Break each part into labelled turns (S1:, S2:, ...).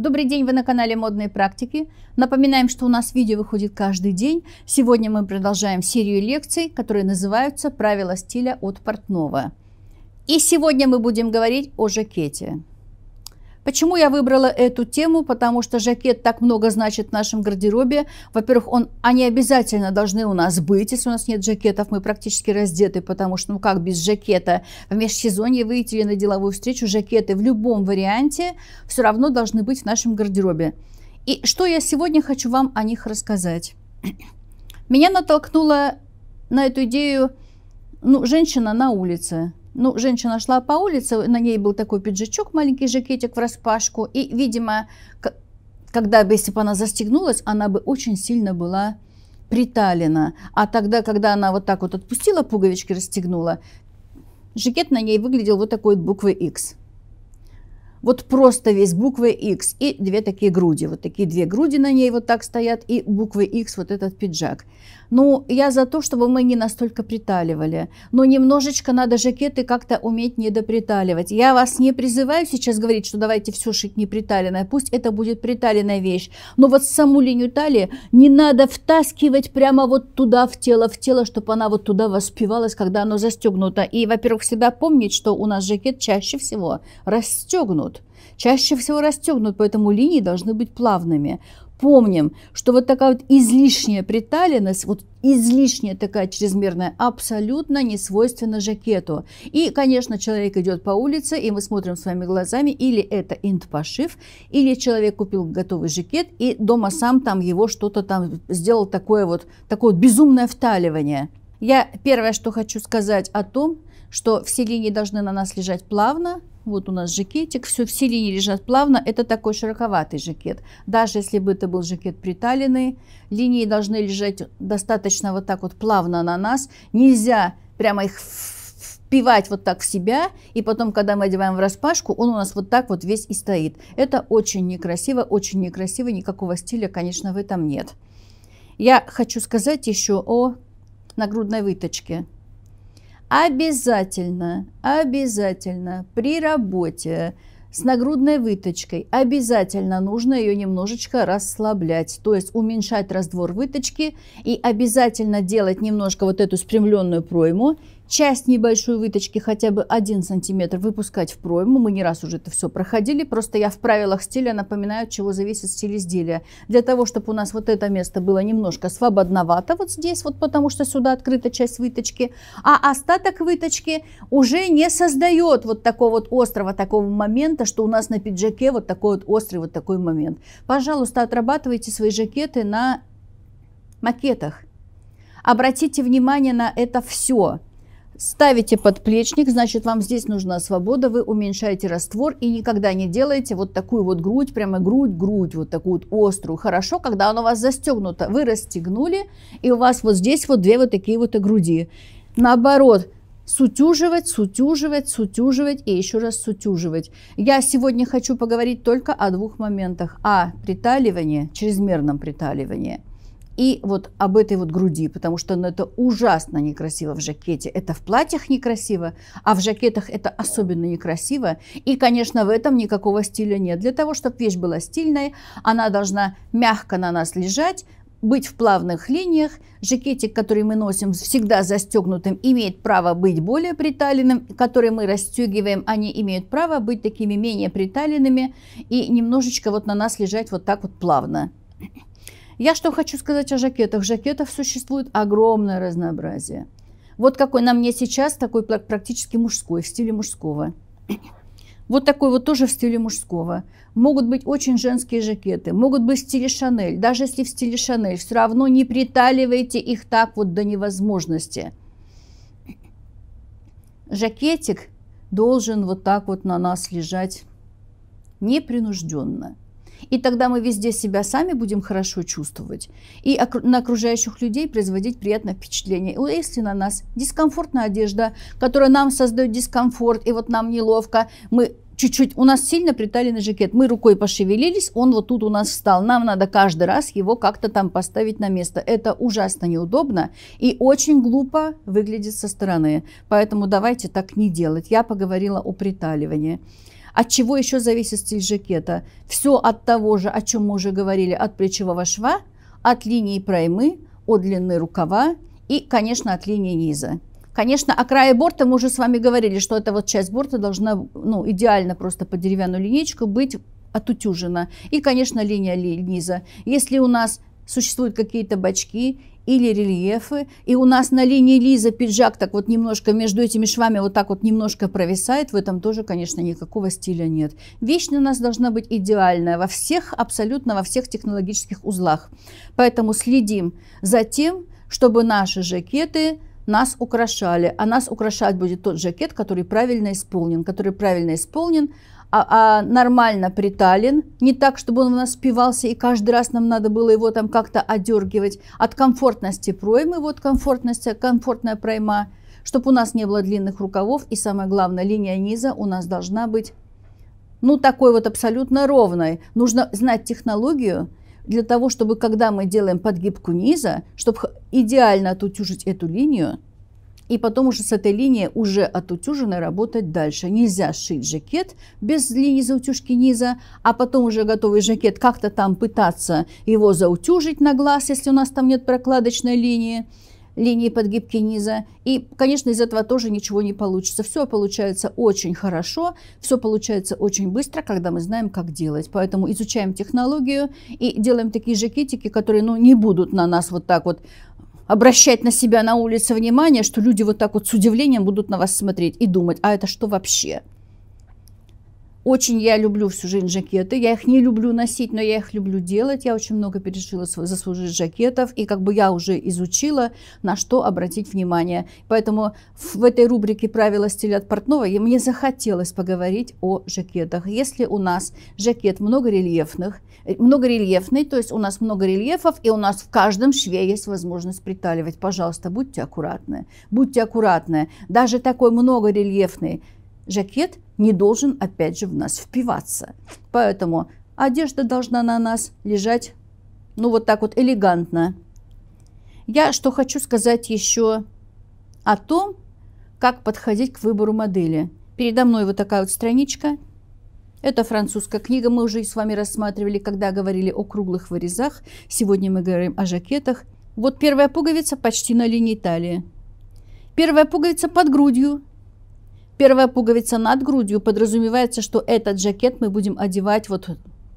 S1: Добрый день, вы на канале Модные практики. Напоминаем, что у нас видео выходит каждый день. Сегодня мы продолжаем серию лекций, которые называются «Правила стиля от портного». И сегодня мы будем говорить о жакете. Почему я выбрала эту тему? Потому что жакет так много значит в нашем гардеробе. Во-первых, он, они обязательно должны у нас быть. Если у нас нет жакетов, мы практически раздеты, потому что, ну как без жакета? В межсезонье выйти или на деловую встречу, жакеты в любом варианте все равно должны быть в нашем гардеробе. И что я сегодня хочу вам о них рассказать. Меня натолкнула на эту идею ну, женщина на улице. Ну, женщина шла по улице, на ней был такой пиджачок, маленький жакетик в распашку, и, видимо, когда бы, если бы она застегнулась, она бы очень сильно была приталена. А тогда, когда она вот так вот отпустила пуговички, расстегнула, жакет на ней выглядел вот такой вот буквы X вот просто весь буквы X и две такие груди. Вот такие две груди на ней вот так стоят и буквы X вот этот пиджак. Ну, я за то, чтобы мы не настолько приталивали. Но немножечко надо жакеты как-то уметь недоприталивать. Я вас не призываю сейчас говорить, что давайте все шить неприталенное. Пусть это будет приталенная вещь. Но вот саму линию талии не надо втаскивать прямо вот туда в тело, в тело, чтобы она вот туда воспевалась, когда оно застегнуто. И, во-первых, всегда помнить, что у нас жакет чаще всего расстегнут расстегнут. Чаще всего расстегнут, поэтому линии должны быть плавными. Помним, что вот такая вот излишняя приталенность, вот излишняя такая чрезмерная, абсолютно не свойственна жакету. И, конечно, человек идет по улице, и мы смотрим своими глазами, или это инт-пошив, или человек купил готовый жакет, и дома сам там его что-то там сделал такое вот, такое вот безумное вталивание. Я первое, что хочу сказать о том, что все линии должны на нас лежать плавно, вот у нас жакетик, все, все линии лежат плавно, это такой широковатый жакет. Даже если бы это был жакет приталенный, линии должны лежать достаточно вот так вот плавно на нас. Нельзя прямо их впивать вот так в себя, и потом, когда мы одеваем в распашку, он у нас вот так вот весь и стоит. Это очень некрасиво, очень некрасиво, никакого стиля, конечно, в этом нет. Я хочу сказать еще о нагрудной выточке. Обязательно, обязательно при работе с нагрудной выточкой обязательно нужно ее немножечко расслаблять, то есть уменьшать раздвор выточки и обязательно делать немножко вот эту спрямленную пройму часть небольшой выточки, хотя бы один сантиметр, выпускать в пройму. Мы не раз уже это все проходили. Просто я в правилах стиля напоминаю, от чего зависит стиль изделия. Для того, чтобы у нас вот это место было немножко свободновато, вот здесь вот, потому что сюда открыта часть выточки, а остаток выточки уже не создает вот такого вот острого такого момента, что у нас на пиджаке вот такой вот острый вот такой момент. Пожалуйста, отрабатывайте свои жакеты на макетах. Обратите внимание на это все. Ставите подплечник, значит вам здесь нужна свобода, вы уменьшаете раствор и никогда не делаете вот такую вот грудь, прямо грудь-грудь, вот такую вот острую. Хорошо, когда она у вас застегнута, вы расстегнули, и у вас вот здесь вот две вот такие вот и груди. Наоборот, сутюживать, сутюживать, сутюживать и еще раз сутюживать. Я сегодня хочу поговорить только о двух моментах. О а, приталивании, чрезмерном приталивании – и вот об этой вот груди, потому что ну, это ужасно некрасиво в жакете. Это в платьях некрасиво, а в жакетах это особенно некрасиво. И, конечно, в этом никакого стиля нет. Для того, чтобы вещь была стильной, она должна мягко на нас лежать, быть в плавных линиях. Жакетик, который мы носим всегда застегнутым, имеет право быть более приталенным. Которые мы расстегиваем, они имеют право быть такими менее приталенными и немножечко вот на нас лежать вот так вот плавно. Я что хочу сказать о жакетах. Жакетов существует огромное разнообразие. Вот какой на мне сейчас, такой практически мужской, в стиле мужского. Вот такой вот тоже в стиле мужского. Могут быть очень женские жакеты, могут быть в стиле Шанель. Даже если в стиле Шанель, все равно не приталивайте их так вот до невозможности. Жакетик должен вот так вот на нас лежать непринужденно. И тогда мы везде себя сами будем хорошо чувствовать и на окружающих людей производить приятное впечатление. если на нас дискомфортная одежда, которая нам создает дискомфорт, и вот нам неловко, мы чуть-чуть, у нас сильно приталенный жакет, мы рукой пошевелились, он вот тут у нас встал, нам надо каждый раз его как-то там поставить на место. Это ужасно неудобно и очень глупо выглядит со стороны, поэтому давайте так не делать. Я поговорила о приталивании. От чего еще зависит стиль жакета? Все от того же, о чем мы уже говорили, от плечевого шва, от линии проймы, от длины рукава и, конечно, от линии низа. Конечно, о крае борта мы уже с вами говорили, что эта вот часть борта должна ну, идеально просто по деревянную линейку быть отутюжена. И, конечно, линия низа. Если у нас существуют какие-то бачки или рельефы, и у нас на линии Лиза пиджак так вот немножко между этими швами вот так вот немножко провисает, в этом тоже, конечно, никакого стиля нет. Вещь у нас должна быть идеальная во всех, абсолютно во всех технологических узлах. Поэтому следим за тем, чтобы наши жакеты нас украшали, а нас украшать будет тот жакет, который правильно исполнен, который правильно исполнен, а, а нормально притален, не так, чтобы он у нас спивался, и каждый раз нам надо было его там как-то одергивать. От комфортности проймы, вот комфортность, комфортная пройма, чтобы у нас не было длинных рукавов, и самое главное, линия низа у нас должна быть, ну, такой вот абсолютно ровной. Нужно знать технологию, для того, чтобы когда мы делаем подгибку низа, чтобы идеально отутюжить эту линию – и потом уже с этой линии уже отутюженной работать дальше. Нельзя шить жакет без линии заутюжки низа, а потом уже готовый жакет как-то там пытаться его заутюжить на глаз, если у нас там нет прокладочной линии линии подгибки низа. И, конечно, из этого тоже ничего не получится. Все получается очень хорошо, все получается очень быстро, когда мы знаем, как делать. Поэтому изучаем технологию и делаем такие жакетики, которые ну, не будут на нас вот так вот обращать на себя на улице внимание, что люди вот так вот с удивлением будут на вас смотреть и думать, а это что вообще? Очень я люблю всю жизнь жакеты. Я их не люблю носить, но я их люблю делать. Я очень много перешила за свою жизнь жакетов. И как бы я уже изучила, на что обратить внимание. Поэтому в этой рубрике «Правила стиля от портного» мне захотелось поговорить о жакетах. Если у нас жакет многорельефных, э, многорельефный, то есть у нас много рельефов, и у нас в каждом шве есть возможность приталивать. Пожалуйста, будьте аккуратны. Будьте аккуратны. Даже такой многорельефный жакет не должен, опять же, в нас впиваться. Поэтому одежда должна на нас лежать, ну, вот так вот элегантно. Я что хочу сказать еще о том, как подходить к выбору модели. Передо мной вот такая вот страничка. Это французская книга, мы уже с вами рассматривали, когда говорили о круглых вырезах. Сегодня мы говорим о жакетах. Вот первая пуговица почти на линии талии. Первая пуговица под грудью, Первая пуговица над грудью подразумевается, что этот жакет мы будем одевать вот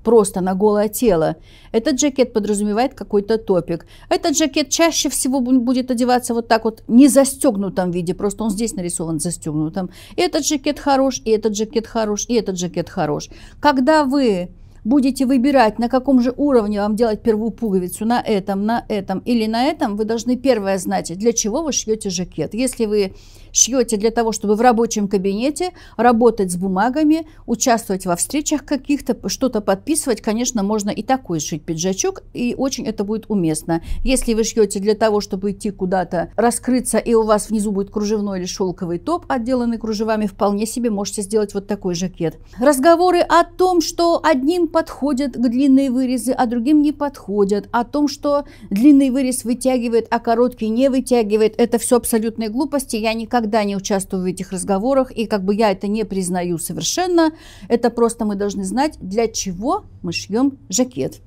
S1: просто на голое тело. Этот жакет подразумевает какой-то топик. Этот жакет чаще всего будет одеваться вот так вот, не застегнутом виде, просто он здесь нарисован застегнутым. И этот жакет хорош, и этот жакет хорош, и этот жакет хорош. Когда вы будете выбирать, на каком же уровне вам делать первую пуговицу, на этом, на этом или на этом, вы должны первое знать, для чего вы шьете жакет. Если вы шьете для того, чтобы в рабочем кабинете работать с бумагами, участвовать во встречах каких-то, что-то подписывать, конечно, можно и такой шить пиджачок, и очень это будет уместно. Если вы шьете для того, чтобы идти куда-то раскрыться, и у вас внизу будет кружевной или шелковый топ, отделанный кружевами, вполне себе можете сделать вот такой жакет. Разговоры о том, что одним подходят к длинные вырезы, а другим не подходят. О том, что длинный вырез вытягивает, а короткий не вытягивает, это все абсолютные глупости. Я никогда не участвую в этих разговорах, и как бы я это не признаю совершенно. Это просто мы должны знать, для чего мы шьем жакет.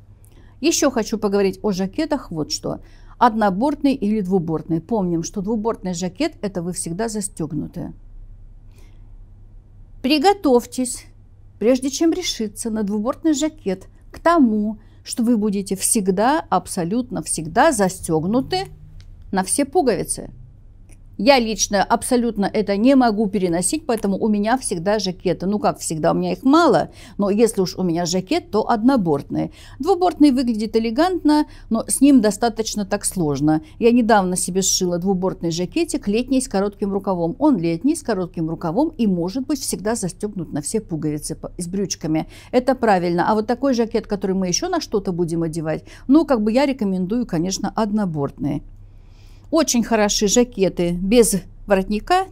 S1: Еще хочу поговорить о жакетах вот что. Однобортный или двубортный. Помним, что двубортный жакет – это вы всегда застегнутые. Приготовьтесь прежде чем решиться на двубортный жакет, к тому, что вы будете всегда, абсолютно всегда застегнуты на все пуговицы – я лично абсолютно это не могу переносить, поэтому у меня всегда жакеты. Ну, как всегда, у меня их мало, но если уж у меня жакет, то однобортные. Двубортный выглядит элегантно, но с ним достаточно так сложно. Я недавно себе сшила двубортный жакетик, летний с коротким рукавом. Он летний с коротким рукавом и может быть всегда застегнут на все пуговицы с брючками. Это правильно. А вот такой жакет, который мы еще на что-то будем одевать, ну, как бы я рекомендую, конечно, однобортные. Очень хороши жакеты без воротника.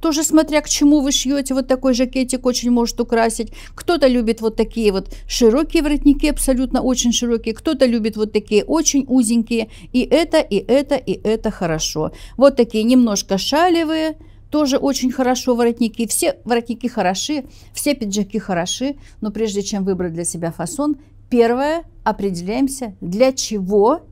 S1: Тоже смотря к чему вы шьете, вот такой жакетик очень может украсить. Кто-то любит вот такие вот широкие воротники, абсолютно очень широкие. Кто-то любит вот такие очень узенькие. И это, и это, и это хорошо. Вот такие немножко шалевые, тоже очень хорошо воротники. Все воротники хороши, все пиджаки хороши, но прежде чем выбрать для себя фасон, первое, определяемся, для чего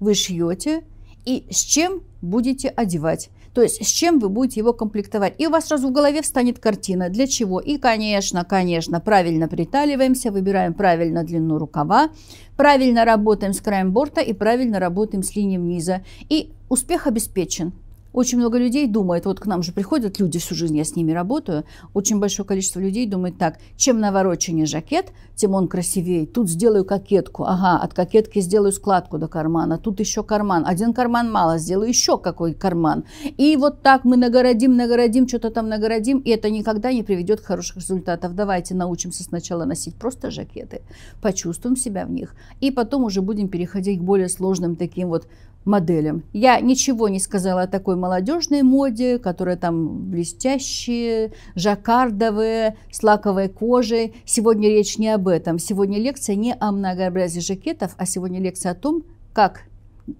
S1: вы шьете и с чем будете одевать. То есть с чем вы будете его комплектовать. И у вас сразу в голове встанет картина, для чего. И, конечно, конечно, правильно приталиваемся, выбираем правильно длину рукава, правильно работаем с краем борта и правильно работаем с линией низа. И успех обеспечен. Очень много людей думает, вот к нам же приходят люди, всю жизнь я с ними работаю, очень большое количество людей думает так, чем навороченнее жакет, тем он красивее. Тут сделаю кокетку, ага, от кокетки сделаю складку до кармана, тут еще карман, один карман мало, сделаю еще какой карман. И вот так мы нагородим, нагородим, что-то там нагородим, и это никогда не приведет к хороших результатов. Давайте научимся сначала носить просто жакеты, почувствуем себя в них, и потом уже будем переходить к более сложным таким вот моделям. Я ничего не сказала о такой молодежной моде, которая там блестящие, жаккардовые, с лаковой кожей. Сегодня речь не об этом. Сегодня лекция не о многообразии жакетов, а сегодня лекция о том, как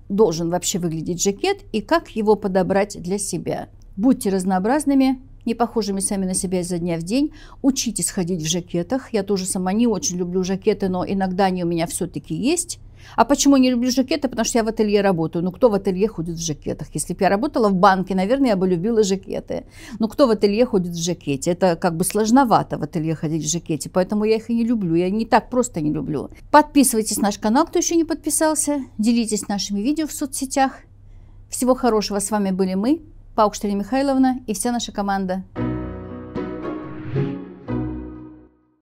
S1: должен вообще выглядеть жакет и как его подобрать для себя. Будьте разнообразными, не похожими сами на себя изо дня в день. Учитесь ходить в жакетах. Я тоже сама не очень люблю жакеты, но иногда они у меня все-таки есть. А почему не люблю жакеты? Потому что я в ателье работаю. Ну, кто в ателье ходит в жакетах? Если бы я работала в банке, наверное, я бы любила жакеты. Но ну, кто в ателье ходит в жакете? Это как бы сложновато в ателье ходить в жакете, поэтому я их и не люблю. Я не так просто не люблю. Подписывайтесь на наш канал, кто еще не подписался. Делитесь нашими видео в соцсетях. Всего хорошего. С вами были мы, Паукштель Михайловна и вся наша команда.